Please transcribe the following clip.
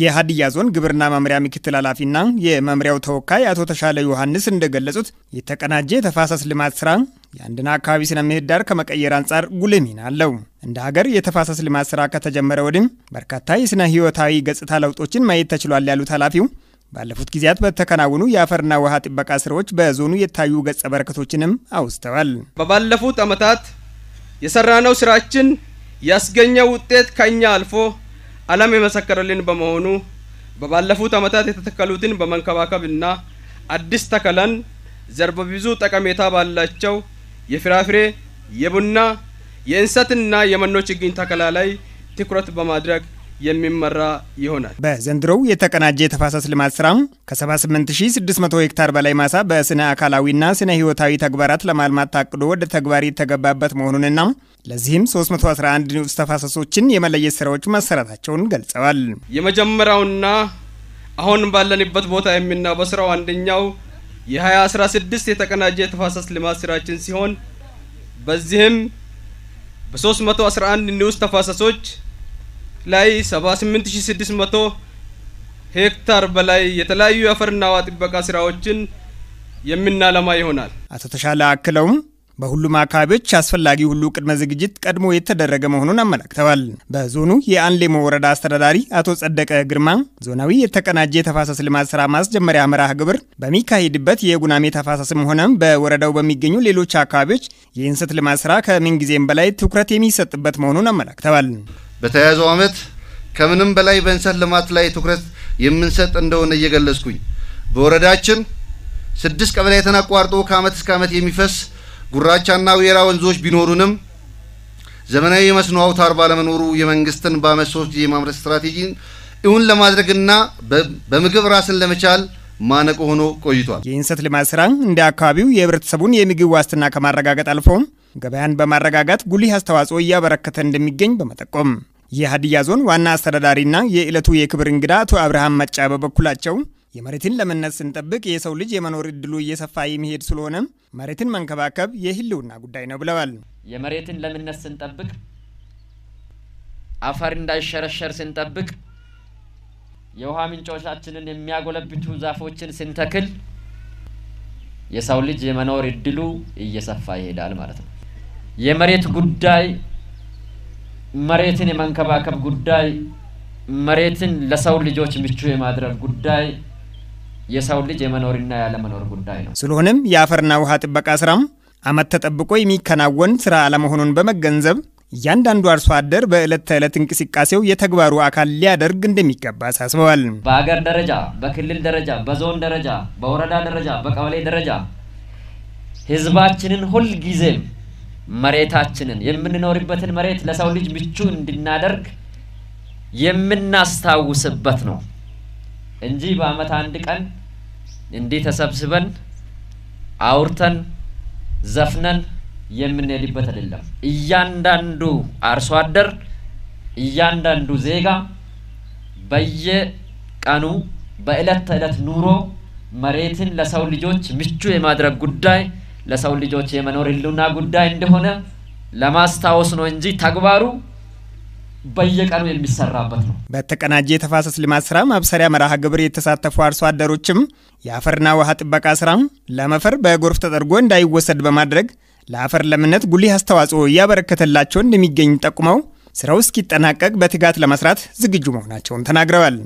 የሀዲያ ዞን ግብርና መምሪያ ምክትል ኃላፊና የመምሪያው ተወካይ አቶ ተሻለ ዮሐንስ እንደገለጹት የተቀናጀ የተፋሰስ ልማት ስራ የአንድን አካባቢ ስነ ምህዳር ከመቀየር አንጻር ጉልህ ሚና አለው። እንደ ሀገር የተፋሰስ ልማት ስራ ከተጀመረ ወዲህም በርካታ የስነ ህይወታዊ ገጽታ ለውጦችን ማየት ተችሏል ያሉት ኃላፊው ባለፉት ጊዜያት በተከናወኑ የአፈርና ውሃ ጥበቃ ስራዎች በዞኑ የታዩ ገጸ በረከቶችንም አውስተዋል። በባለፉት ዓመታት የሰራነው ስራችን ያስገኘው ውጤት ከኛ አልፎ አለም የመሰከረልን በመሆኑ በባለፉት ዓመታት የተተከሉትን በመንከባከብና አዲስ ተከላን ዘርፈ ብዙ ጠቀሜታ ባላቸው የፍራፍሬ፣ የቡና፣ የእንሰትና የመኖ ችግኝ ተከላ ላይ ትኩረት በማድረግ የሚመራ ይሆናል። በዘንድሮው የተቀናጀ የተፋሰስ ልማት ስራም ከ78600 ሄክታር በላይ ማሳ በስነ አካላዊና ስነ ህይወታዊ ተግባራት ለማልማት ታቅዶ ወደ ተግባር የተገባበት መሆኑንና ለዚህም 311 ንዑስ ተፋሰሶችን የመለየት ስራዎች መሰረታቸውን ገልጸዋል። የመጀመሪያውና አሁን ባለንበት ቦታ የምናበስረው አንደኛው የ2016 የተቀናጀ የተፋሰስ ልማት ስራችን ሲሆን በዚህም በ311 ንዑስ ተፋሰሶች ላይ 78600 ሄክታር በላይ የተለያዩ የአፈርና ውሃ ጥበቃ ስራዎችን የምናለማ ይሆናል። አቶ ተሻለ አክለውም በሁሉም አካባቢዎች አስፈላጊ ሁሉ ቅድመ ዝግጅት ቀድሞ የተደረገ መሆኑን አመላክተዋል። በዞኑ የአንሌሞ ወረዳ አስተዳዳሪ አቶ ጸደቀ ግርማ ዞናዊ የተቀናጀ የተፋሰስ ልማት ስራ ማስጀመሪያ መርሃ ግብር በሚካሄድበት የጉናሜ ተፋሰስም ሆነ በወረዳው በሚገኙ ሌሎች አካባቢዎች የእንስት ልማት ስራ ከምንጊዜም በላይ ትኩረት የሚሰጥበት መሆኑን አመላክተዋል። በተያያዘው ዓመት ከምንም በላይ በእንስሳት ልማት ላይ ትኩረት የምንሰጥ እንደሆነ እየገለጽኩኝ በወረዳችን ስድስት ቀበሌያትን አቋርጦ ከዓመት እስከ ዓመት የሚፈስ ጉራቻና ዌራ ወንዞች ቢኖሩንም ዘመናዊ የመስኖ አውታር ባለመኖሩ የመንግስትን በዓመት ሶስት ጊዜ የማምረት ስትራቴጂን እውን ለማድረግና በምግብ ራስን ለመቻል ማነቆ ሆኖ ቆይቷል። የእንሰት ልማት ስራ እንደ አካባቢው የህብረተሰቡን የምግብ ዋስትና ከማረጋገጥ አልፎም ገበያን በማረጋጋት ጉልህ አስተዋጽኦ እያበረከተ እንደሚገኝ በመጠቆም የሀዲያ ዞን ዋና አስተዳዳሪና የዕለቱ የክብር እንግዳ አቶ አብርሃም መጫ በበኩላቸው የመሬትን ለምነት ስንጠብቅ የሰው ልጅ የመኖር እድሉ እየሰፋ የሚሄድ ስለሆነ መሬትን መንከባከብ የህልውና ጉዳይ ነው ብለዋል። የመሬትን ለምነት ስንጠብቅ፣ አፈር እንዳይሸረሸር ስንጠብቅ፣ የውሃ ምንጮቻችንን የሚያጎለብቱ ዛፎችን ስንተክል የሰው ልጅ የመኖር እድሉ እየሰፋ ይሄዳል ማለት ነው። የመሬት ጉዳይ መሬትን የመንከባከብ ጉዳይ፣ መሬትን ለሰው ልጆች ምቹ የማድረግ ጉዳይ የሰው ልጅ የመኖርና ያለመኖር ጉዳይ ነው። ስለሆነም የአፈርና ውሃ ጥበቃ ስራም አመት ተጠብቆ የሚከናወን ስራ አለመሆኑን በመገንዘብ እያንዳንዱ አርሶ አደር በዕለት ተዕለት እንቅስቃሴው የተግባሩ አካል ሊያደርግ እንደሚገባ አሳስበዋል። በሀገር ደረጃ፣ በክልል ደረጃ፣ በዞን ደረጃ፣ በወረዳ ደረጃ፣ በቀበሌ ደረጃ ህዝባችንን ሁልጊዜም መሬታችንን የምንኖርበትን መሬት ለሰው ልጅ ምቹ እንድናደርግ የምናስታውስበት ነው እንጂ በአመት አንድ ቀን እንዲህ ተሰብስበን አውርተን ዘፍነን የምንሄድበት አይደለም። እያንዳንዱ አርሶ አደር፣ እያንዳንዱ ዜጋ በየቀኑ በእለት ተዕለት ኑሮ መሬትን ለሰው ልጆች ምቹ የማድረግ ጉዳይ ለሰው ልጆች የመኖር ህልውና ጉዳይ እንደሆነ ለማስታወስ ነው እንጂ ተግባሩ በየቀኑ የሚሰራበት ነው። በተቀናጀ የተፋሰስ ልማት ስራ ማብሰሪያ መርሃ ግብር የተሳተፉ አርሶ አደሮችም የአፈርና ውሃ ጥበቃ ስራ ለመፈር በጎርፍ ተጠርጎ እንዳይወሰድ በማድረግ ለአፈር ለምነት ጉልህ አስተዋጽኦ እያበረከተላቸው እንደሚገኝ ጠቁመው ስራው እስኪጠናቀቅ በትጋት ለመስራት ዝግጁ መሆናቸውን ተናግረዋል።